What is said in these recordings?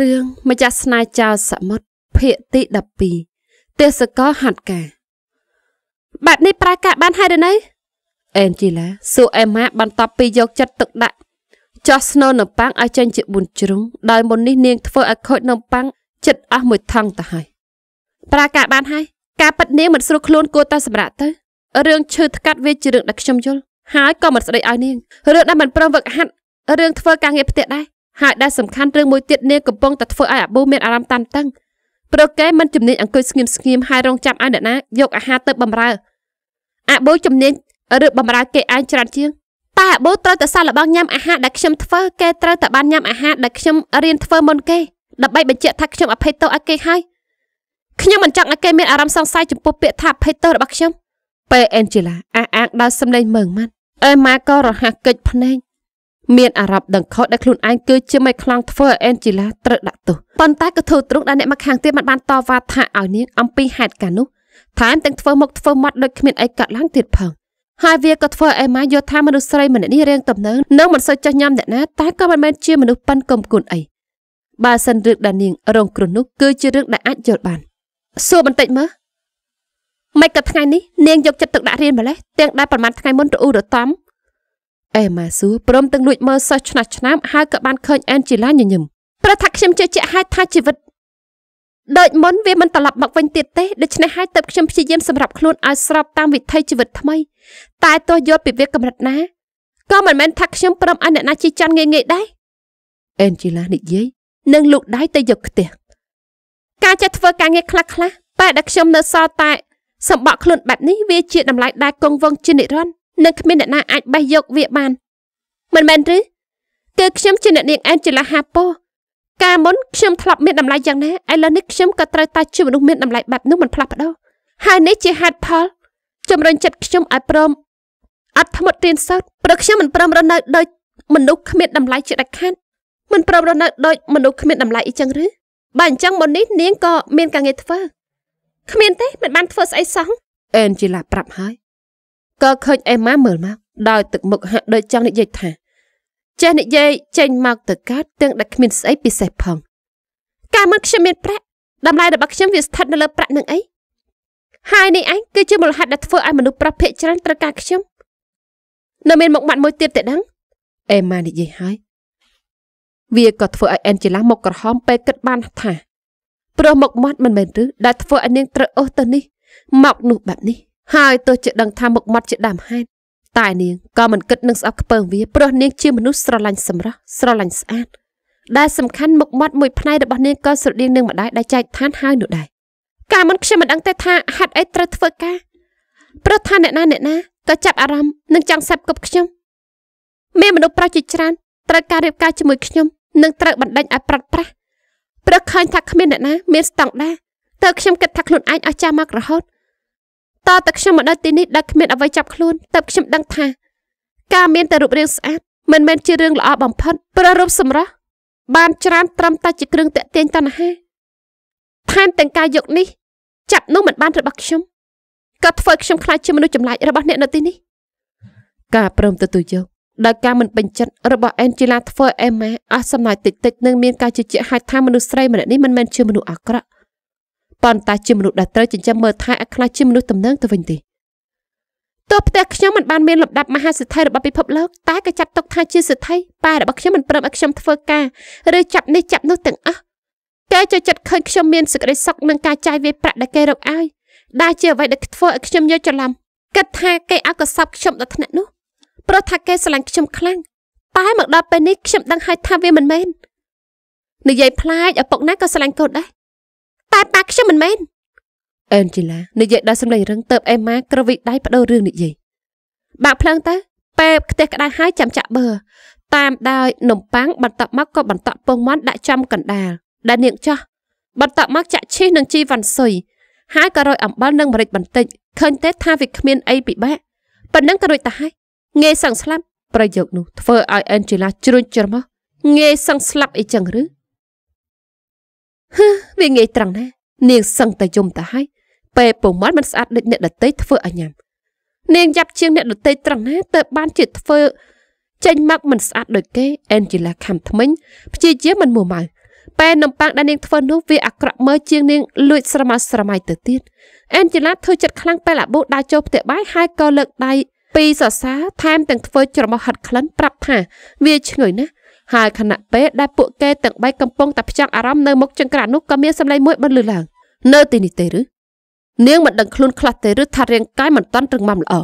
រឿងម្ចាស់ស្នេហ៍ចៅសមុទ្រភាគទី12ទេសកលហាត់ការបែបនេះប្រើការបានហើយឬនៅអេនជីឡាសួរអេម៉ាបន្ទាប់ពីយកចិត្តទុកដាក់ ចោះស្នូននំប៉័ងឲ្យចេញជា4ជ្រុងដោយមុននេះនាង ធ្វើឲ្យខូចនំប៉័ងចិត្តអស់មួយថងទៅហើយប្រើការបានហើយការប៉ັດនាងមិនស្រួលខ្លួនគួរតែសម្រាប់ទៅរឿងឈឺថ្កាត់វាជារឿងដែលខ្ញុំយល់ហើយក៏មិនស្ដីឲ្យនាងរឿងដែលមិនព្រមវឹកហាត់រឿងធ្វើការងារផ្ទះដែរហើយដែលសំខាន់រឿងមួយទៀតនាងកំពុងតែធ្វើឲ្យអាប៊ូមានអារម្មណ៍តានតឹងព្រោះគេមិនជំនាញអង្គុយស្ងៀមស្ងៀមហើយរងចាំឲ្យអ្នកណាយកអាហារទៅបំរើអាប៊ូជំនាញឬបំរើគេឯងច្រើនជាងតែអាប៊ូត្រូវតែសាកល្បងញ៉ាំអាហារដែលខ្ញុំធ្វើគេត្រូវតែបានញ៉ាំអាហារដែលខ្ញុំរៀនធ្វើមុនគេដើម្បីបញ្ជាក់ថាខ្ញុំអភ័យទោសឲ្យគេហើយខ្ញុំមិនចង់ឲ្យគេមានអារម្មណ៍សង្ស័យចំពោះពាក្យថាអភ័យទោសរបស់ខ្ញុំពេលអេនជីឡាអះអាងដោយសំឡេងមើងម៉ាត់អេម៉ាក៏រហ័សកិច្ចភ្នែកមានអារម្មណ៍ដឹងខុសដែលខ្លួនឯងគឺជាមេខ្លាំងធ្វើឲ្យអេនជីឡាត្រូវដាក់ទោសប៉ុន្តែក៏ធ្វើទ្រង់ដែលអ្នកមកខាងទៀតមិនបានតវ៉ាថាឲ្យនាងអំពីហេតុការណ៍នោះថែមទាំងធ្វើមុខធ្វើមាត់ដូចគ្មានអីកើតឡើងទៀតផងហើយវាក៏ធ្វើឲ្យម៉ាយល់ថាមនុស្សស្រីម្នាក់នេះរៀងទំនើងនិងមិនសូវចេះញ៉ាំអ្នកណាតែក៏មិនមែនជាមនុស្សប៉ិនកំគុណអីបើសិនរឿងដែលនាង រងគ្រោះនោះគឺជារឿងដែលអាចយល់បានសួរបន្តិចមើលមិនក៏ថ្ងៃនេះនាងយកចិត្តទុកដាក់រៀនម្លេះទាំងដែលប្រហែលថ្ងៃមុនរអ៊ូរទាំអេម៉ាស៊ូព្រមទាំងលួចមើលសិស្សឆ្នាស់ឆ្នាមហើយក៏បានឃើញអែនជីឡាញញឹមប្រថាខ្ញុំជឿជាក់ហើយថាជីវិតដូចមុនវាមិនត្រឡប់មកវិញទៀតទេដូច្នេះហើយទើបខ្ញុំព្យាយាមសម្រាប់ខ្លួនឲ្យស្របតាមវិធីជីវិតថ្មី តែទោះយល់ពីវាកម្រិតណាក៏មិនមែនថាខ្ញុំព្រមឲ្យអ្នកណាជិះចាន់ងាយងាយដែរអែនជីឡានិយាយនឹងលោកដៃទៅយកខ្ទះការចេះធ្វើការងារខ្លះខ្លះតែដែលខ្ញុំនៅសល់តែសម្បកខ្លួនបែបនេះវាជាតម្លៃដែលគង់វង្សជានិរន្តរ៍នឹងគ្មានអ្នកណាអាចបេះយកវាបាន មិនមែនឬគឺខ្ញុំជាអ្នកនាងអែនចលាហាពោកាលមុនខ្ញុំធ្លាប់មានតម្លៃយ៉ាងណាឥឡូវនេះខ្ញុំក៏ត្រូវតែជាមនុស្សមានតម្លៃបែបនោះមិនផ្លាស់ប្ដូរហើយនេះជាហេតុផលជំរុញចិត្តខ្ញុំឲ្យព្រមអត់ធ្មត់រៀនសូត្រព្រោះខ្ញុំមិនព្រមរស់នៅដោយមនុស្សគ្មានតម្លៃជាដាច់ខាតមិនព្រមរស់នៅដោយមនុស្សគ្មានតម្លៃអីចឹងឬបើអញ្ចឹងមុននេះនាងក៏មានការងារធ្វើគ្មានទេមិនបានធ្វើស្អីសោះអេនជីឡាប្រាប់ហើយក៏ឃើញអេម៉ាមើលមកដោយទឹកមុខហាក់ដូចចង់និយាយថា ចេះនិយាយចេញមកទៅកើតទាំងដែលគ្មានស្អីពិសេសផងការមិនខ្ញុំមាន ប្រាក់តម្លៃរបស់ខ្ញុំវាស្ថិតនៅលើប្រាក់នឹងអីហើយនេះឯងគឺជាមូលហេតុដែលធ្វើឲ្យមនុស្សប្រុសភាគច្រើនត្រូវការខ្ញុំនៅមានមុខមាត់មួយទៀតទេដឹងអេម៉ានិយាយហើយវាក៏ធ្វើឲ្យអេនជេឡាមកក្រហម ពេលគិតបានថាព្រោះមុខមាត់មិនមែនឬដែលធ្វើឲ្យនាងត្រូវអូសទៅនេះមកនោះបែបនេះហើយទោះជាដឹងថាមុខមាត់ជាដើមហេតុតែនាងក៏មិនគិតនឹងស្អប់ខ្ពើមវាព្រោះនាងជាមនុស្សស្រឡាញ់សម្រស់ស្រឡាញ់ស្អាតដែលសំខាន់មុខមាត់មួយផ្នែករបស់នាងក៏ស្រដៀងនឹងម្ដាយដែលចែកឋានហើយនោះដែរកាលមុនខ្ញុំមិនដឹងទេថាហេតុអីត្រូវធ្វើការព្រោះថាអ្នកណាអ្នកណាក៏ចាប់អារម្មណ៍នឹងចង់សាប់គប់ខ្ញុំមានមនុស្សប្រុសជាច្រើនត្រូវការរៀបការជាមួយខ្ញុំនឹងត្រូវបណ្ដេញឲ្យប្រាត់ប្រាស់ព្រោះឃើញថាគ្មានអ្នកណា មានស្តង់ដារតើខ្ញុំគិតថាខ្លួនឯងអស់ចាស់មករហូតតើតើខ្ញុំមកដល់ទីនេះដែលគ្មានអ្វីចាប់ខ្លួនតើខ្ញុំដឹងថា ការមានតែរូបរាងស្អាតមិនមែនជារឿងល្អបំផុតព្រោះរូបសម្រស់បានច្រើន ត្រឹមតែជាគ្រឿងតាក់ទាញតណ្ហាថែមទាំងការយកនេះចាប់នោះមិនបានរបស់ខ្ញុំក៏ធ្វើខ្ញុំខ្លាចជាមនុស្សចម្លែករបស់អ្នកនៅទីនេះការព្រមទទួលយកដោយការមិនពេញចិត្តរបស់អេនជីឡាធ្វើអេម៉ាអស់សំណើចតិចតិចនិងមានការជឿជាក់ហៅថាមនុស្សស្រីម្នាក់នេះមិនមែនជាមនុស្សអាក្រក់ប៉ុន្តែជាមនុស្សដែលត្រូវចិញ្ចឹមមើលថែឲ្យខ្លាចជាមនុស្សតំណែងទៅវិញទេទោះផ្ទះខ្ញុំមិនបានមានលំដាប់មហាសិទ្ធិរបស់ពិភពលោកតែក៏ចាត់ទុកថាជាសិទ្ធិប៉ែរបស់ខ្ញុំមិនព្រមឲ្យខ្ញុំធ្វើការឬចាប់នេះចាប់នោះទាំងអស់តែចូលចិត្តឃើញខ្ញុំមានសេចក្តីសុខនឹងការចាយវាយប្រាក់ដែលគេរកឲ្យដែលជាអ្វីដែលធ្វើឲ្យខ្ញុំយល់ច្រឡំគិតថាគេឲ្យកសបខ្ញុំដល់ថ្នាក់នោះព្រោះថាគេស្រឡាញ់ខ្ញុំខ្លាំងតែមកដល់ពេលនេះខ្ញុំដឹងហើយថាវាមិនមែននិយាយផ្លាយឪពុកណាក៏ស្រឡាញ់កូនដែរតែប៉ាខ្ញុំមិនមែនអែនជីឡានិយាយដល់សម្លេងរឹងទៅអេម៉ាក្រវិដៃបដូររឿងនិយាយបាក់ភ្លើងទៅពេបខ្ទះក្តៅហើយចាំចាក់បឺតាមដោយនំប៉័ងបន្តមកក៏បន្តពងមាន់ដាក់ចំកណ្ដាលដែលនាងចោះបន្តមកចាក់ឈីសនឹងជីវ៉ាន់សុយហើយក៏រោយអំបិលនិងម្រេចបន្តិចឃើញទេថាវាគ្មាន អីពិបាកប៉ុណ្ណឹងក៏រួចទៅហើយងាយសឹងស្លាប់ប្រយោគនោះធ្វើឲ្យអែនជីឡាជ្រួញច្រមុះងាយសឹងស្លាប់អីចឹងឬហឺវាងាយត្រង់ណា នាងសឹងតែយំទៅហើយពេលពងមាត់មិនស្អាតដូចអ្នកដតីធ្វើឲ្យញ៉ាំនាងយ៉ាប់ជាងអ្នកដតីត្រង់ណាទៅបានជាធ្វើចេញមកមិនស្អាតដូចគេអេនជីឡាខំថ្មិញ ព្យាយាមមិនមួម៉ៅពេលនំប៉័ងដែលនាងធ្វើនោះវាអាក្រក់មើលជាងនាងលួចស្រមៅស្រមៃទៅទៀតអេនជីឡាធ្វើចិត្តខ្លាំងពេលអាប៊ូដើរចូលផ្ទះបាយហើយក៏លើកដៃពីសរសើរថែមទាំងធ្វើច្រមុះហិតក្លិនប្រាប់ថាវាឈ្ងុយណាស់ហើយខណៈពេលដែលពួកគេទាំងបីកំពុងតែផ្ចង់អារម្មណ៍នៅមុខចង្ក្រាននោះក៏មានសម្លេងមួយបន្លឺឡើងនៅ ទីនេះទេឬនាងមិនដឹងខ្លួនខ្លះទេឬថារាងកាយមិនតាន់ត្រឹងមាំល្អ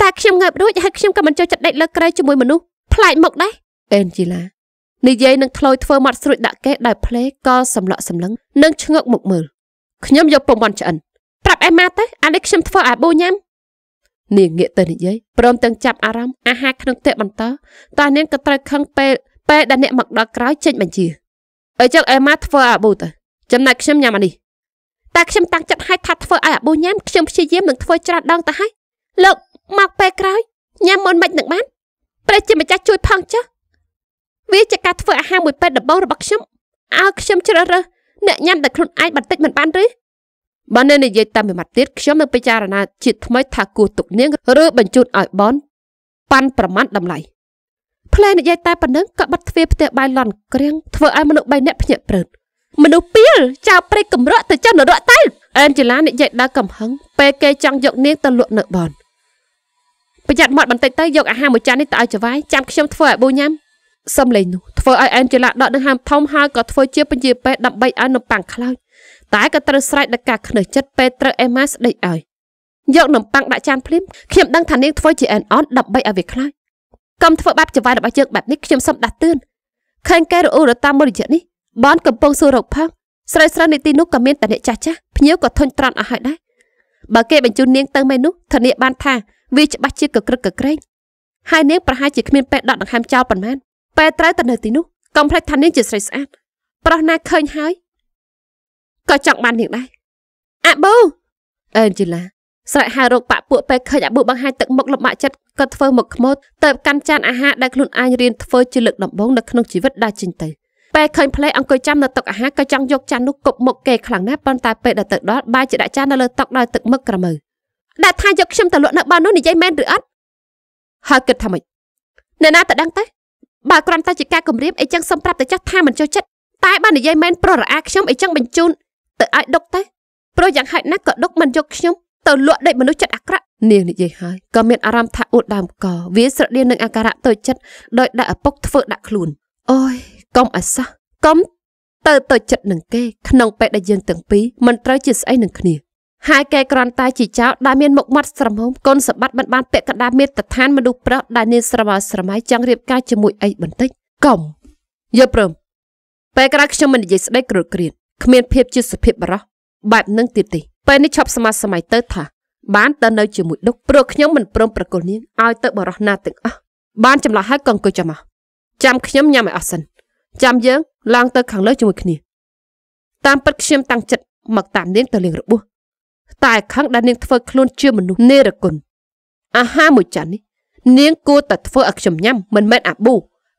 តែខ្ញុំងើបរួចហើយខ្ញុំក៏មិនចូលចិត្តដេកលើក្រែជាមួយមនុស្សប្លែកមកដែរអេនជីឡានិយាយនឹងធ្លោយធ្វើមាត់ស្រួចដាក់គេដោយភ្លេក៏សម្លក់សម្លឹងនិងឈ្ងើកមុខមើលខ្ញុំយកពុំបានឆ្អិនប្រាប់អេម៉ាទៅអានេះខ្ញុំធ្វើឲ្យប៊ូញ៉ាំនាងងាកទៅនិយាយព្រមទាំងចាប់អារម្មណ៍អាហារក្នុងផ្ទះបន្តតើនាងក៏ត្រូវខឹងពេលពេលដែលអ្នកមកដល់ក្រោយចេញបញ្ជាអីចឹងអេម៉ាធ្វើអាប៊ូទៅចំណែកខ្ញុំញ៉ាំអានេះតែខ្ញុំតាំងចិត្តឲ្យថាធ្វើឲ្យអាប៊ូញ៉ាំខ្ញុំព្យាយាមនឹងធ្វើច្រើនដងទៅហើយលោកមកពេលក្រោយញ៉ាំមុនមិននឹងបានព្រះជាម្ចាស់ជួយ ផងចុះវាជាការធ្វើអាហារមួយពេលដំបូងរបស់ខ្ញុំឲ្យខ្ញុំជ្រើសរើសអ្នកញ៉ាំតែខ្លួនឯងបន្តិចមិនបានឬបើអ្នកនិយាយតាមមួយម៉ាត់ទៀតខ្ញុំនឹងពិចារណាជាថ្មីថាគួរទុកនាងឬបញ្ជូនឲ្យបនប៉ាន់ប្រមាណតម្លៃផ្លែនិយាយតែប៉ុណ្ណឹងក៏បិទទ្វារផ្ទះបាយលន់ក្រៀងធ្វើឲ្យមនុស្សបីនាក់ភ្ញាក់ព្រើតមនុស្សពីលចៅព្រៃកំរក់ទៅចនរក់តែអេនជេឡានិយាយដល់កំហឹងពេលគេចង់យកនាងទៅលក់នៅបនប្រយ័ត្នមាត់បន្តិចទៅយកអាហារមួយចាននេះទៅឲ្យចវាយចាំខ្ញុំធ្វើឲ្យប៊ូញ៉ាំសំលេងនោះធ្វើឲ្យអេនជេឡាដកដង្ហើមធំហើយក៏ធ្វើជាពញាពេដើម្បីឲ្យនំប៉័ងខ្លោចតែក៏ត្រូវស្រែកដកាខ្នើសចិត្តពេលត្រូវអេម៉ាស្ដេចឲ្យយកនំប៉័ងដាក់ចានភ្លាមខ្ញុំដឹងថានាងធ្វើជាអែនអនដើម្បីឲ្យវាខ្លាចកុំធ្វើបែបចង្វាយរបស់យើងបែបនេះខ្ញុំសូមដាស់តឿនឃើញគេរអ៊ូរតាមមរយៈនេះបនកំពុងសួររកផឹងស្រីស្រីនៅទីនោះក៏មានតែអ្នកចាស់ចាស់ភ្ញៀវក៏ធុញទ្រាន់អស់ហើយដែរបើគេបញ្ជូននាងទៅមេនោះធានាបាន ថាវាច្បាស់ជាកក្រឹកកក្រែងហើយនាងប្រហែលជាគ្មានពេលដកដង្ហើមចោលប៉ុន្មានពេលត្រូវទៅនៅទីនោះកុំភ្លេចថានាងជាស្រីស្អាតប្រុសណាឃើញហើយក៏ចង់បាននាងដែរអាប៊ូអេនជីឡាស្រែកហៅរោគបាក់ពួកពេលឃើញអាប៊ូបង្ហាញទឹកមុខលំបាក់ចិត្តក៏ធ្វើមកខ្មោចទៅកាន់ចានអាហារដែលខ្លួនឯងរៀនធ្វើជាលើកដំបូងនៅក្នុងជីវិតដែលចិញ្ចឹមទៅពេលឃើញផ្លេអង្គុយចាំនៅតុអាហារក៏ចង់យកចាននោះគប់មុខគេខ្លាំងណាស់ប៉ុន្តែពេលដល់ទៅដល់បាយជាដាក់ចាននៅលើតុដោយទឹកមឹកក្រមើដែលថាយកខ្ញុំទៅលក់នៅបារនោះនិយាយមែនឬអត់ហើយគិតថាម៉េចអ្នកណាទៅដឹងទេបើគ្រាន់តែជាការគម្រាមអីចឹងសូមប្រាប់ទៅចាស់ថាមិនចូលចិត្តតែបើនិយាយមែនប្ររអាខ្ញុំអីចឹងបញ្ជូនតែអាចដុកទេព្រោះយ៉ាងហេតុណាក៏ដុកមិនយកខ្ញុំទៅលក់ដេកមនុស្សចិត្តអាក្រក់នាងនិយាយហើយក៏មានអារម្មណ៍ថាអួតដើមកវាស្រដៀងនឹងអាការៈតូចចិត្តដោយដាក់ឪពុកធ្វើដាក់ខ្លួនអូយកុំអសោះកុំទៅតូចចិត្តនឹងគេ ក្នុងពេលដែលយើងទាំងពីរមិនត្រូវជាស្អីនឹងគ្នាហើយគេគ្រាន់តែជាចោលដែលមានមុខមាត់ស្រមោមគុណសម្បត្តិមិនបានពាក់កណ្ដាលមេត្តានមនុស្សប្រុសដែលនាងស្រមោស្រមៃចង់រៀបការជាមួយអីបន្តិចកុំយល់ព្រមពេលក្រោយខ្ញុំមិននិយាយស្ដីគ្រុតគ្រៀនគ្មានភាពជាសុភាពបរោះបែបនឹងទៀតទេពេលនេះឈប់សមាសម័យទៅថាបានតើនៅជាមួយដុកព្រោះខ្ញុំមិនព្រមប្រគល់នាងឲ្យទៅបរោះណាទាំងអស់បានចម្លោះហើយក៏អង្គុយចាំមកចាំខ្ញុំញ៉ាំឲ្យអស់សិនចាំយើងឡើងទៅខាងលើជាមួយគ្នាតាមពិតខ្ញុំតាំងចិត្តមកតាមនាងទៅលេងរបួសតែខឹងដែលនាងធ្វើខ្លួនជាមនុស្សនេរគុណអាហារមួយចាននេះនាងគួរតែធ្វើឲ្យខ្ញុំញ៉ាំមិនមែនអាប៊ូ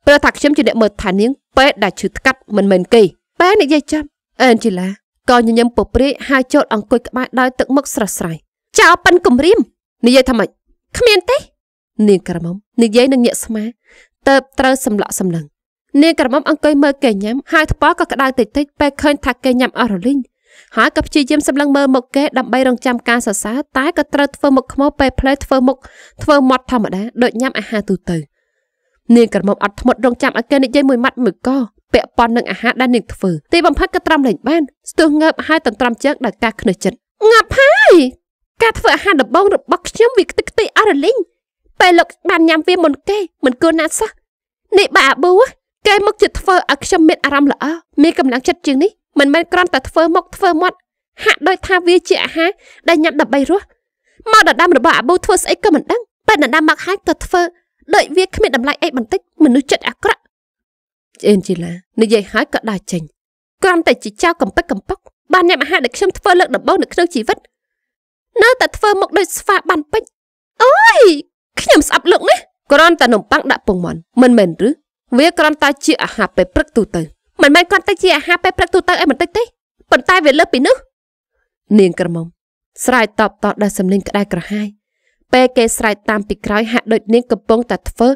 ព្រោះថាខ្ញុំជាអ្នកមើលថែនាងពេលដែលឈឺថ្កាត់មិនមែនគេតែនិយាយចាំអែនជីឡាក៏ញញឹមពព្រាកហើយចោតអង្គុយក្បែរដោយទឹកមុខស្រស់ស្រាយចៅប៉ិនគំរាមនិយាយថាម៉េចគ្មានទេ នាងក្រមុំនិយាយនឹងញាក់ស្មាតើបត្រូវសម្លក់សម្លឹងនាងក្រមុំអង្គុយមើលគេញ៉ាំហើយថ្ពាល់ក៏ក្តៅតិចតិចពេលឃើញថាគេញ៉ាំអស់រលីងហើយក៏ព្យាយាមសម្លឹងមើលមុខគេដើម្បីរងចាំការសរសើរតែក៏ត្រូវធ្វើមុខខ្មោចពេលផ្លែធ្វើមុខធ្វើមាត់ធម្មតាដូចញ៉ាំអាហារទូទៅនាងក្រមុំអត់ធ្មត់រងចាំឲ្យគេនិយាយមួយម៉ាត់មួយកពាក់ព័ន្ធនឹងអាហារដែលនាងធ្វើទីបំផុតក៏ត្រាំលែងបានស្ទុះងើបហើយទន្ទ្រាំជើងដោយការខ្នើសចិត្តងាប់ហើយការធ្វើអាហារដំបូងរបស់ខ្ញុំវាខ្ទេចខ្ទេអរលីងពេលលោកបានញ៉ាំវាមុនគេមិនគួរណាសោះនេះបាអាប៊ូគេមកជាធ្វើឲ្យខ្ញុំមានអារម្មណ៍ល្អមានកម្លាំងចិត្តជាងនេះមិនមែនគ្រាន់តែធ្វើមកធ្វើមាត់ហាក់ដូចថាវាជាអាហារដែលញ៉ាំដើម្បីរស់មកដណ្ដើមរបស់អាប៊ូធ្វើស្អីក៏មិនដឹងពេលដណ្ដើមមកហើយក៏ធ្វើដូចវាគ្មានតម្លៃអីបន្តិចមនុស្សចិត្តអាក្រក់អេនជីឡានិយាយហើយក៏ដើរចេញគ្រាន់តែជាចៅកំប៉ិចកំប៉ុកបានញ៉ាំអាហារដែលខ្ញុំធ្វើលើកដំបូងនៅក្នុងជីវិតនៅតែធ្វើមកដោយស្វាបានពេចអូយខ្ញុំស្អប់លោកណាគ្រាន់តែនំប៉័ងដាក់ពងមាន់មិនមែនឬវាគ្រាន់តែជាអាហារពេលព្រឹកទូទៅមិនមែនគ្រាន់តែជាអាហារពេលព្រឹកទូទៅអីបន្តិចទេប៉ុន្តែវាលើសពីនោះនាងក្រមុំស្រែកតបតដល់សំលេងក្តៅក្រហាយពេលគេស្រែកតាមពីក្រោយហាក់ដូចនាងកំពុងតែធ្វើ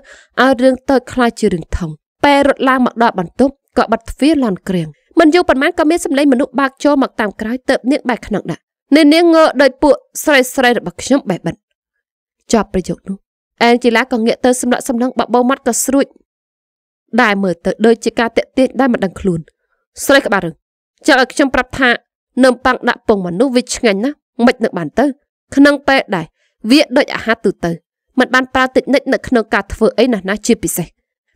ឲ្យរឿងតូចខ្លាចជារឿងធំពេលរត់ឡើងមកដល់បន្ទប់ក៏បិទទ្វារលន់គ្រៀងមិនយូរប៉ុន្មានក៏មានសម្លេងមនុស្សបើកចូលមកតាមក្រោយទៅនាងបែកខ្នងដាក់នាងនាងងើដោយពួកស្រីស្រីរបស់ខ្ញុំបែបបិទចប់ប្រយោគនោះអែនជីឡាក៏ងាកទៅសម្លក់សំណងបបោមាត់ក៏ស្រួចដែលមើលទៅដូចជាការតាក់ទាញដែលមិនដឹងខ្លួនស្រីក្បាលរឹងចង់ឲ្យខ្ញុំប្រាប់ថា នំប៉័ងដាក់ពងមនុស្សវាឆ្ងាញ់ណាស់មិននឹងបានទៅក្នុងពេលដែរវាដូចអាហារទូទៅមិនបានប្រើតិចនិចនៅក្នុងការធ្វើអីណាស់ណាជាពិសេស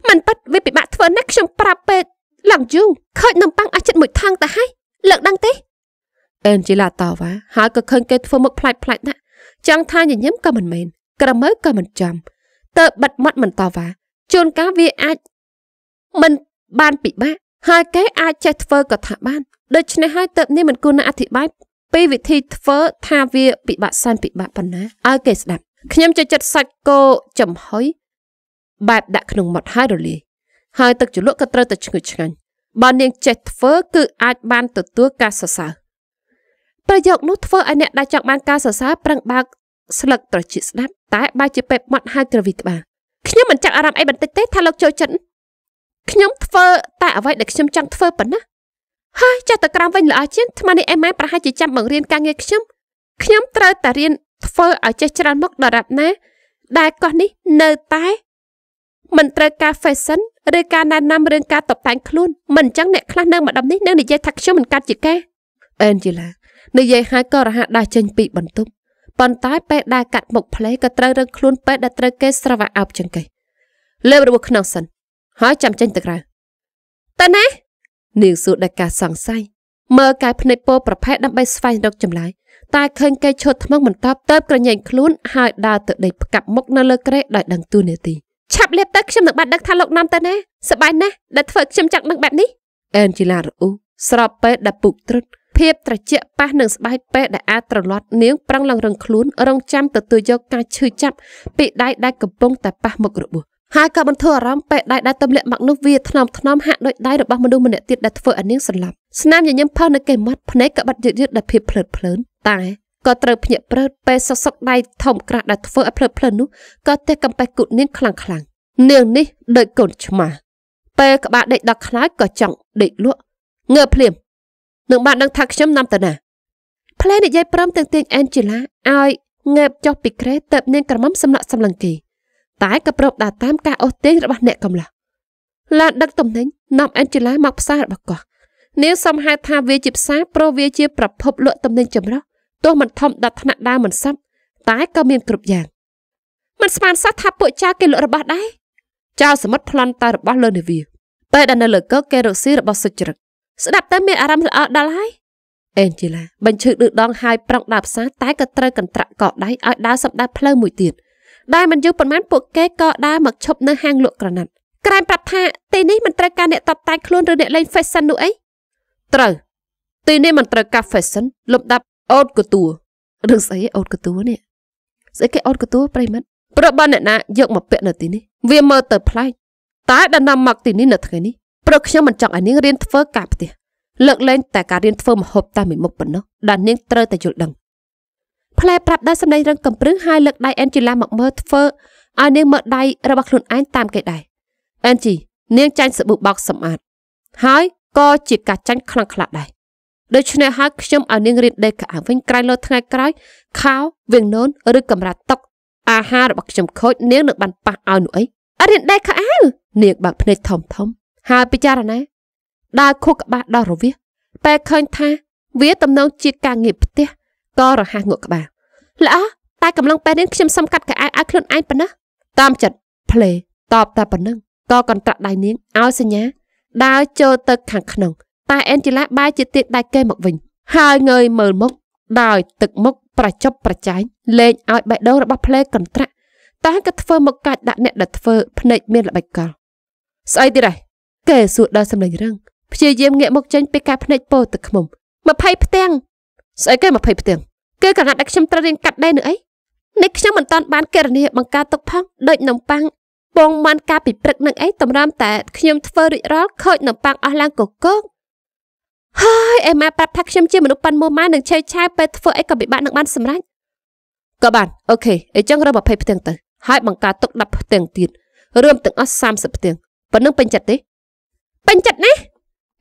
ມັນប៉ັດវាពិបាកធ្វើណាស់ខ្ញុំប្រាប់ពេកឡើងយូរខូចនំប៉័ងអស់ចិត្តមួយថងតាហើយលើកដឹងទេអេនជីឡាតវ៉ាហើយក៏ឃើញគេធ្វើមុខផ្លាច់ផ្លាច់ណាស់ចង់ថាញញឹមក៏មិនមែនក្រមើក៏មិនចំតើបិទមាត់មិនតវ៉ាជួនកាលវាអាចមិនបានពិបាកហើយគេអាចចេះធ្វើក៏ថាបាន ដូច្នេះហើយតើបនេះមិនគួរណាអធិប្បាយពីវិធីធ្វើថាវាពិបាកសែនពិបាកប៉ុណ្ណាឲ្យគេស្ដាប់ខ្ញុំចូលចិត្តសាច់គោចំហុយបែបដាក់ក្នុងមាត់ហើយរលាយហើយទឹកជ្រលក់ក៏ត្រូវតែឈ្ងុយឆ្ងាញ់បើនាងចេះធ្វើគឺអាចបានទទួលការសរសើរប្រយោគនោះធ្វើឲ្យអ្នកដែលចង់បានការសរសើរប្រឹងបើកស្លឹកត្រចៀកស្ដាប់តែបែរជាពេបមាត់ហើយក្រវីត្បាខ្ញុំមិនចាប់អារម្មណ៍អីបន្តិចទេថាលោកចូលចិត្តខ្ញុំធ្វើតែអ្វីដែលខ្ញុំចង់ធ្វើប៉ុណ្ណាហើយចាស់ទៅក្រោមវិញល្អជាងថ្មនេះអេម៉ែប្រហែលជាចាំបង្រៀនការងារខ្ញុំខ្ញុំត្រូវតែរៀនធ្វើឲ្យចេះច្រើនមុខដរាបណាដែលកោះនេះនៅតែមិនត្រូវការ fashion ឬការណែនាំរឿងការតុបតែងខ្លួនមិនអញ្ចឹងអ្នកខ្លះនៅម្ដុំនេះនឹងនិយាយថាខ្ញុំមិនកាត់ជាកេះ Angela និយាយហើយក៏រហ័សដាស់ចេញពីបន្ទប់ប៉ុន្តែពេលដែលកាត់មុខផ្លេក៏ត្រូវរឹងខ្លួនពេលដែលត្រូវគេស្រវាក់អោបចង្កេះលើបរបស់ក្នុងសិន ហើយចាំចេញទៅក្រៅតើណានាងសួរដល់ការសង្ស័យមើលកាយភ្នែកពោប្រភេទដើម្បីស្វែងរកចម្លើយតែឃើញគេឈុតថ្មងមិនតបតើបក្រញែងខ្លួនហើយដើរទៅដេកផ្កាប់មុខនៅលើគ្រែដោយដឹងទូនេតិឆាប់លាបទៅខ្ញុំនឹងបានដឹងថាលោកនាំទៅណាសប្បាយណាស់ដែលធ្វើខ្ញុំចង់ដឹងបែបនេះអែនជីឡារអ៊ូស្របពេលដែលពុកត្រុតភាពត្រជាក់ប៉ះនឹងស្បែកពេលដែលអាចត្រឡត់នាងប្រឹងឡើងរឹងខ្លួនរងចាំទទួលយកការឈឺចាប់ពីដៃដែលកំពុងតែប៉ះមុខរបួសហើយក៏បន្ធូរអារម្មណ៍ពេលដៃដែលទម្លាក់មកនោះវាថ្នមថ្នមហាក់ដូចដៃរបស់មនុស្សម្នាក់ទៀតដែលធ្វើឲ្យនាងសន្លប់ស្នាមញញឹមផុសនៅកេមាត់ភ្នែកក៏បិទយឺតយឺតដោយភាពភ្លើតភ្លើន តែក៏ត្រូវភ្ញាក់ព្រើតពេលសុកសុកដៃធំក្រាស់ដែលធ្វើឲ្យភ្លើតភ្លើននោះក៏ទះកំប៉េះគុតនាងខ្លាំងខ្លាំងនាងនេះដូចកូនឆ្មា ពេលក្បាលដេកដល់ខ្លាចក៏ចង់ដេកលក់ងើភ្លាមនឹងបានដឹងថាខ្ញុំនាំទៅណាផ្លែនិយាយព្រមទាំងទាញអេនជីឡាឲ្យងើបចុះពីគ្រែទៅនាងក្រមុំសម្លាក់សម្លឹងគេតែក៏ប្រពដើរតាមការអូសទាញរបស់អ្នកកំឡោះឡាដឹកតំណែងនាំអេនជីឡាមកផ្សាររបស់គាត់នាងសំហៅថាវាជាផ្សារព្រោះវាជាប្រភពលក់តំណែងចម្រុះទោះមិនធំដល់ថ្នាក់ដើមមិនសັບតែក៏មានគ្រប់យ៉ាងមិនស្មានសោះថាពួកចៅគេលក់របស់ដែរចោលសមុទ្រប្លន់តើរបស់លើនាវាពេលដែលនៅលើកកគេរកស៊ីរបស់សុចរិតស្ដាប់តែមានអារម្មណ៍ល្អដល់ហើយអេនជីឡាបញ្ឈឺឌឺដងហើយប្រឹងដើរផ្សារតែក៏ត្រូវកន្ត្រាក់កដៃឲ្យដើរសម្ដេចផ្លូវមួយទៀតដែលមិនយូរប៉ុន្មានពួកគេក៏ដើរមកឈប់នៅហាងលក់ក្រណាត់ក្រែមប្រាប់ថាទីនេះមិនត្រូវការអ្នកតបតែងខ្លួនឬអ្នកលេង fashion នោះអីត្រូវទីនេះមិនត្រូវការ fashion លំដាប់អូតកតួរឿងស្អីអូតកតួនេះស្អីគេអូតកតួប្រិមិត្តប្របើអ្នកណាយកមកពាក់នៅទីនេះវាមើលទៅប្លែកតែដណ្ដើមមកទីនេះនៅថ្ងៃនេះព្រោះខ្ញុំមិនចង់ឲ្យនាងរៀនធ្វើការផ្ទះលើកលែងតែការរៀនធ្វើម្ហូបតែមួយមុខប៉ុណ្ណោះដែលនាងត្រូវតែយល់ដឹងផ្លែប្រាប់ដោយសម្លេងរឹងកំប្រឹងហើយលើកដៃអេនជីឡាមកមើលធ្វើឲ្យនាងមើលដៃរបស់ខ្លួនឯងតាមគេដែរអេនជីនាងចាញ់សាប៊ូបោកសម្អាត ហើយក៏ជាការចាញ់ខ្លាំងខ្លាដែរដូច្នេះហើយខ្ញុំឲ្យនាងរៀបដេកកៅវិញក្រៃលោថ្ងៃក្រោយខោវៀងនូនឬកំរាតុកអាហាររបស់ខ្ញុំខូចនាងនឹងបានប៉ះឲ្យនោះអីអរិនដេកខោអាវនាងបាក់ភ្នែកធំធំហើយពិចារណាដើរខួរក្បាលដល់រវាសពេលឃើញថាវាតំណងជាការងារផ្ទះក៏រហ័សងក់ក្បាលល្អតែកំឡុងពេលនេះខ្ញុំសុំកាត់កៅអៅឲ្យខ្លួនឯងប៉ុណ្ណោះតាមចិត្តភ្លេតបតែប៉ុណ្ណឹងក៏កន្ត្រាក់ដៃនាងឲ្យសញ្ញាដើរចូលទៅខាងក្នុងតែអេនជីឡាបែរជាទៀតដៃគេមកវិញ ហើយងើយមើលមុខដោយទឹកមុខប្រចប់ប្រចែងលេងឲ្យបេះដូងរបស់ផ្លេកន្ត្រាក់តាក៏ធ្វើមកកាច់ដាក់អ្នកដែលធ្វើភ្នែកមានល្បិចកលស្អីទៀតដែរកែសួរដល់សម្លេងរឹងព្យាយាមងាកមកចេញពីការភ្នែកពោទឹកខ្មុំ20ផ្ទាំងស្អីគេ20ផ្ទាំងគឺកណាត់ដែលខ្ញុំត្រូវរៀនកាត់ដេរនឹងអីនេះខ្ញុំមិនតាន់បានករណីបង្ការទុកផងដូចនំប៉័ងបងបានការពិព្រឹកនឹងអីតម្រាំតែខ្ញុំធ្វើរួចរាល់ខូចនំប៉័ងអស់ឡើងកកកហើយអេម៉ាប្រាប់ថាខ្ញុំជាមនុស្សប៉ាន់មួម៉ានឹងឆេវឆាវពេលធ្វើអីក៏ពិបាកនឹងបានសម្រេចក៏បានអូខេអញ្ចឹងរើ20ផ្ទាំងទៅហើយបង្កើតទុក10ផ្ទាំងទៀតរួមទាំងអស់30ផ្ទាំងប៉ុណ្ណឹងពេញចិត្តទេពេញចិត្តណា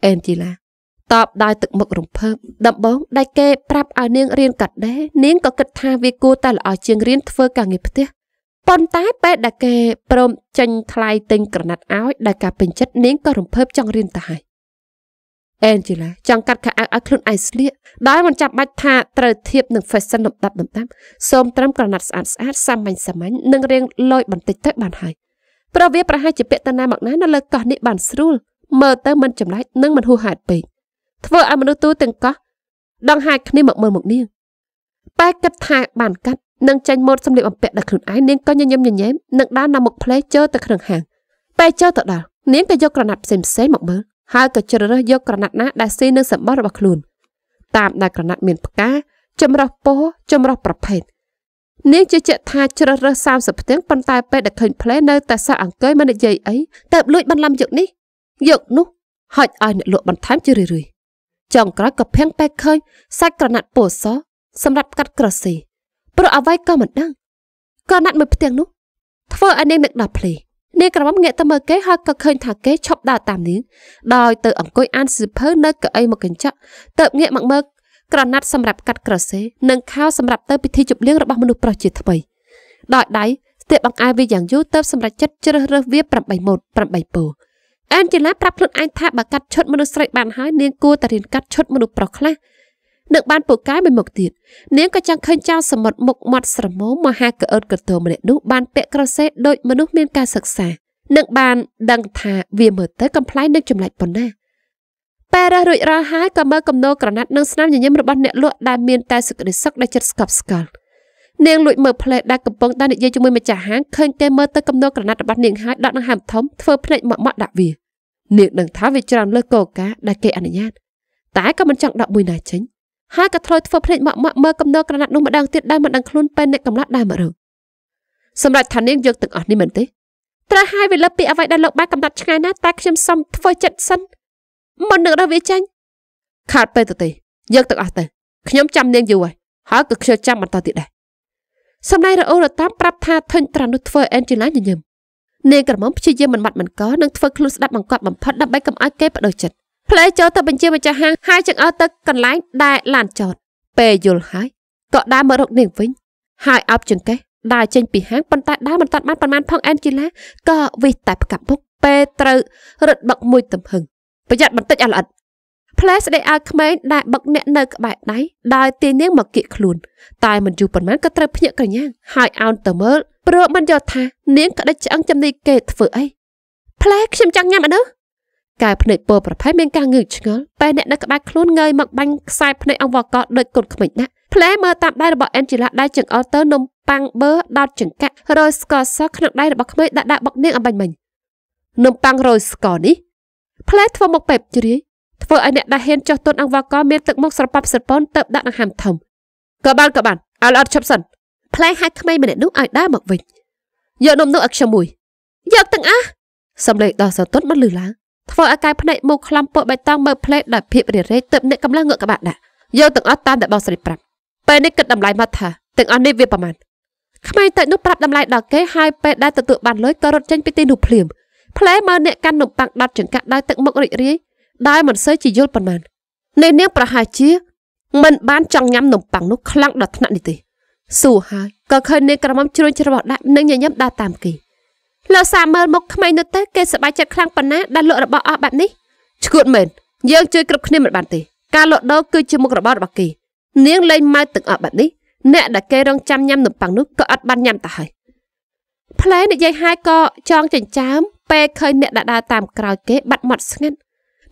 អេនជីឡាតបដោយ ទឹកមុខរំភើបដំបងដៃគេប្រាប់ឲ្យនាងរៀនកាត់ដេរនាងក៏គិតថាវាគួរតែល្អជាងរៀនធ្វើការងារផ្ទះប៉ុន្តែពេលដែលគេព្រមចេញថ្លៃទិញក្រណាត់ឲ្យដោយការពេញចិត្តនាងក៏រំភើបចង់រៀនទៅហើយអេនជីឡាចង់កាត់ខោអាវឲ្យខ្លួនឯងស្លៀកដោយមិនចាំបាច់ថាត្រូវធៀបនឹង fashion លំដាប់លំដាប់សូមត្រឹមក្រណាត់ស្អាតស្អាតសាមញ្ញសាមញ្ញនិងរាងលយបន្តិចទៅបានហើយព្រោះវាប្រហែលជាពាក់តាណាមកណានៅលើកោះនេះបានស្រួលមើលទៅមិនចម្លែកនិងមិនហួសហេតុពេកធ្វើឲ្យមនុស្សទូទាំងកោះដង្ហែគ្នាមកមើលមកនាងតែគិតថាបានកាត់នឹងចាញ់ម៉ូតសម្លៀកបំពាក់ដល់ខ្លួនឯងនាងក៏ញញឹមញញែមនឹងដើរនាំមុខផ្លេចូលទៅក្នុងហាងពេលចូលទៅដល់នាងក៏យកក្រណាត់ផ្សេងផ្សេងមកមើលហើយក៏ជ្រើសរើសយកក្រណាត់ណាដែលស៊ីនឹងសម្បត្តិរបស់ខ្លួនតាមដែលក្រណាត់មានផ្កាចម្រុះពណ៌ចម្រុះប្រភេទនាងជឿជាក់ថាជ្រើសរើស30ផ្ទាំងប៉ុន្តែពេលដែលឃើញផ្លែនៅតែសក់អង្គើយមិននិយាយអីតែលួចបន្លំយកនេះយកនោះហុចឲ្យអ្នកលក់បន្ថែមជារឿយៗចុងក្រោយក៏ភាំងពេលឃើញសាច់ក្រណាត់ពោសសម្រាប់កាត់ក្រស៊ីព្រោះអ្វីក៏មិនដឹងក្រណាត់មួយផ្ទាំងនោះធ្វើឲ្យនាងនឹកដល់ភ្លេងនាងក្រមុំងាកទៅមើលគេហើយក៏ឃើញថាគេឈប់ដើរតាមនាងដោយទៅអង្គុយអានសៀវភៅនៅកៅអីមកកញ្ចក់ទៅងាកមកមើលក្រណាត់សម្រាប់កាត់ក្រសេនិងខោសម្រាប់ទៅពិធីជប់លៀងរបស់មនុស្សប្រុសជាថ្មីដោយដៃស្ទាបបង្អែវាយ៉ាងយូរទៅសម្រាប់ចិត្តជ្រើសរើសវា8ម៉ូត8ពូអានចលាប្រាប់ខ្លួនឯងថាបើកាត់ឈុតមនុស្សស្រីបានហើយនាងគួរតែរៀនកាត់ឈុតមនុស្សប្រុសខ្លះនឹងបានពូកែមួយមុខទៀតនាងក៏ចង់ឃើញចៅសមុទ្រមុខមាត់ស្រមោមហាកអឺតកទោម្នាក់នោះបានពាក់ក្រសេដោយមនុស្សមាន ការសិក្សានឹងបានដឹងថាវាមើលទៅកំ pl ៃនឹងចម្លែកប៉ុណ្ណាពេលរើសរួចរាល់ហើយក៏មើលកំណោក្រណាត់និងស្នាមញញឹមរបស់អ្នកលក់ដែលមានតែសេចក្តីសុខដែលចិត្តស្កប់ស្កល់នាងលួចមើលផ្លែដែលកំពុងតែនិយាយជាមួយម្ចាស់ហាងឃើញគេមើលទៅកំណោក្រណាត់របស់នាងហើយដកដង្ហើមធំធ្វើភ្នែកម៉ក់ៗដាក់វានាងនឹងថាវាច្រើនលើកកោកាដែលគេ អនុញ្ញាតតែក៏មិនចង់ដកមួយណាចេញហើយក៏ត្រូវធ្វើភ្លេចម៉ាក់ម៉ាក់មើលកំណើក្រណាត់នោះម្ដងទៀតដែលមិនដឹងខ្លួនពេលអ្នកកំឡាត់ដែរមករឹងសម្រាប់ថានាងយកទាំងអស់នេះមែនទេត្រូវហើយវាលឹបពីអ្វីដែលលោកបានកំណត់ឆ្ងាយណាស់តែខ្ញុំសុំធ្វើចិត្តសិនមិននឹងរស់វាចាញ់ខាតពេលទៅទេយកទាំងអស់ទៅខ្ញុំចាំនាងយូរហើយហើយក៏ខ្ញុំចាំបន្តទៀតដែរសម្ដែងរអូរតាមប្រាប់ថាធិញត្រានោះធ្វើអេនជីឡាញញឹមនាងក្រមុំព្យាយាមមិនបាត់មិនកនឹងធ្វើខ្លួនស្ដាប់បង្កប់បំផុតដើម្បីកុំឲ្យគេបដូរចិត្តផ្លេចូលទៅបញ្ជាម្ចាស់ហាងហើយចង្អើទៅកន្លែងដែលឡានចត ពេលយល់ហើយក៏ដើរមករកនាងវិញហើយអប់ចង្កេះដើរចេញពីហាងប៉ុន្តែដើរមិនតាត់បានប៉ុន្មានផងអេនជីឡាក៏វិសតែផ្កាប់មុខពេលត្រូវរត់បឹកមួយទំហឹងប្រយ័ត្នបន្តិចអាល្អិតផ្លែស្ដីឲ្យក្មេងដែលបឹកអ្នកនៅក្បែរដៃដោយទាញនាងមកគៀកខ្លួន តែមិនយូរប៉ុន្មានក៏ត្រូវភ្ញាក់ក្រញាំងហើយអោនទៅមើលព្រោះមិនយល់ថានាងក្តិចឆ្អឹងចំណីគេធ្វើអីផ្លែខ្ញុំចង់ញ៉ាំអីនោះកាយភ្នែកពណ៌ប្រផេះមានការងើកឆ្ងល់ពេលអ្នកនៅក្បែរខ្លួនងើយមកបាញ់ខ្សែភ្នែកអង្វរកដោយកូនក្មេចណាស់ផ្លែមើលតាមដៃរបស់អេនជីឡាដៃចង្អុលទៅនំប៉ាំងបឺដោតចង្កាក់រយស្ករសក្នុងដៃរបស់ក្មេចដាក់ដាក់បុកនាងអបាញ់មិញនំប៉ាំងរយស្ករនេះផ្លែធ្វើមកពេបជ្រាយធ្វើឲ្យអ្នកដែលហ៊ានចោះទុនអង្វរកមានទឹកមុខស្រពាប់ស្រពន់ទៅដាក់ដង្ហើមធំក៏បានក៏បានអល់អត់ឈប់សិនផ្លែហាច់ក្មេងម្នាក់នោះឲ្យដើរមកវិញយកនំនោះឲ្យខ្ញុំមួយយកទាំងអស់សំឡេងដ៏សន្ទុនបានលឺឡើងធ្វើឲ្យកាយភ្នែកមូខ្លំពក់បៃតងមើលផ្លេតដោយភាពរារែកទើបអ្នកកម្លាំងងក់ក្បាក់ដាក់យកទាំងអស់តាមដែលបងស្រីប្រាប់ពេលនេះគិតតម្លៃមកថាទាំងអស់នេះវាប្រមាណខ្មែរតិចនោះប្រាប់តម្លៃដល់គេហើយពេលដែលទទួលបានលុយក៏រត់ចេញពីទីនោះភ្លាមផ្លែមើលអ្នកកាន់នំប៉័ងដាត់ចង្កាក់ដោយទឹកមុខរីករាយដោយមិនសូវជាយល់ប៉ុន្មាននៃនាងប្រហែលជា មិនបានចង់ញ៉ាំនំប៉័ងនោះខ្លាំងដល់ថ្នាក់នេះទេសួរហើយក៏ឃើញនាងក្រមុំជ្រួញច្របោះដាក់និងញញឹមដើរតាមគេលោកសាមើលមុខក្មេងនោះទៅគេសប្បាយចិត្តខ្លាំងប៉ុណ្ណាដែលលក់របស់អស់បែបនេះឈួតមែនយើងជួយគ្រប់គ្នាមិនបានទេការលក់ដូរគឺជាមុខរបររបស់គេនាងលែងម៉ៅទឹកអស់បែបនេះអ្នកដែលគេរងចាំញ៉ាំនំប៉័ងនោះក៏អត់បានញ៉ាំទៅហើយផ្លែនិយាយហើយក៏ចងចិញ្ចើមពេលឃើញអ្នកដដាតាមក្រោយគេបាត់មាត់ស្ងាត់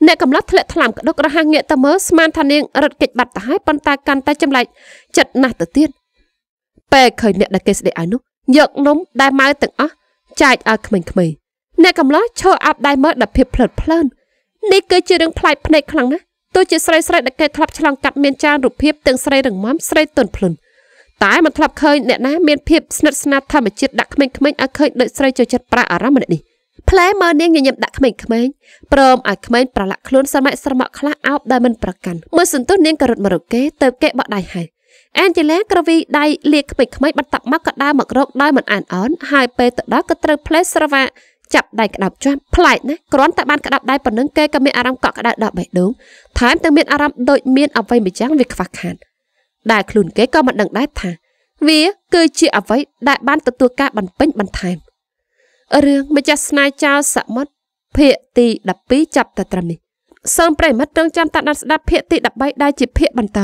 អ្នកកំឡោះធ្លាក់ថ្លាមក្តុករហ័សងាកទៅមើលស្មានថានាងរត់គេចបាត់ទៅហើយប៉ុន្តែកាន់តែចម្លែកចិត្តណាស់ទៅទៀតពេលឃើញអ្នកដែលគេស្ដីឲ្យនោះយកនំដែលម៉ៅទាំងអស់ចែកឲ្យក្មេងៗអ្នកកំឡោះឈរអាប់ដៃមើលដល់ភាពភ្លើតភ្លើននេះគឺជារឿងប្លែកភ្នែកខ្លាំងណាស់ទោះជាស្រីស្រីដែលគេធ្លាប់ឆ្លងកាត់មានចានរូបភាពទាំងស្រីរងមំស្រីទន់ភ្លន់តែមិនធ្លាប់ឃើញអ្នកណាមានភាព ស្និទ្ធស្នាលធម្មជាតិដាក់ក្មេងៗឲ្យឃើញដូចស្រីចូលចិត្តប្រាអារម្មណ៍ម្នាក់នេះផ្លែមើលនាងញញឹមដាក់ក្មេងៗព្រមឲ្យក្មេងប្រឡាក់ខ្លួនស្រមាក់ស្រមាក់ខ្លះអោបដែលមិនប្រកាន់មើលសន្ទុះនាងក៏រត់មករកគេទៅគេបក់ដៃហើយអែនជេឡាក្រវីដៃលាកក្មេកក្មេកបន្តមកក៏ដើរមករកដោយមិនអានអន់ហើយពេលទៅដល់ក៏ត្រូវផ្លេសស្រវាចាប់ដៃក្តាប់ជាប់ប្លែកណាស់គ្រាន់តែបានក្តាប់ដៃប៉ុណ្ណឹងគេក៏មានអារម្មណ៍កក់ក្តៅដល់បេះដូងថែមទាំងមានអារម្មណ៍ដូចមានអ្វីម្យ៉ាងវាខ្វះខាតដែលខ្លួនគេក៏មិនដឹងដែរថា វាគឺជាអ្វីដែលបានទទួលការបំពេញបន្ថែមរឿងម្ចាស់ស្នេហ៍ចោលសមុទ្រភាគទី12ចាប់តែត្រឹមនេះសូមប្រិមិត្តរងចាំតាមដានស្ដាប់ភាគទី13ដែលជាភាគបន្ត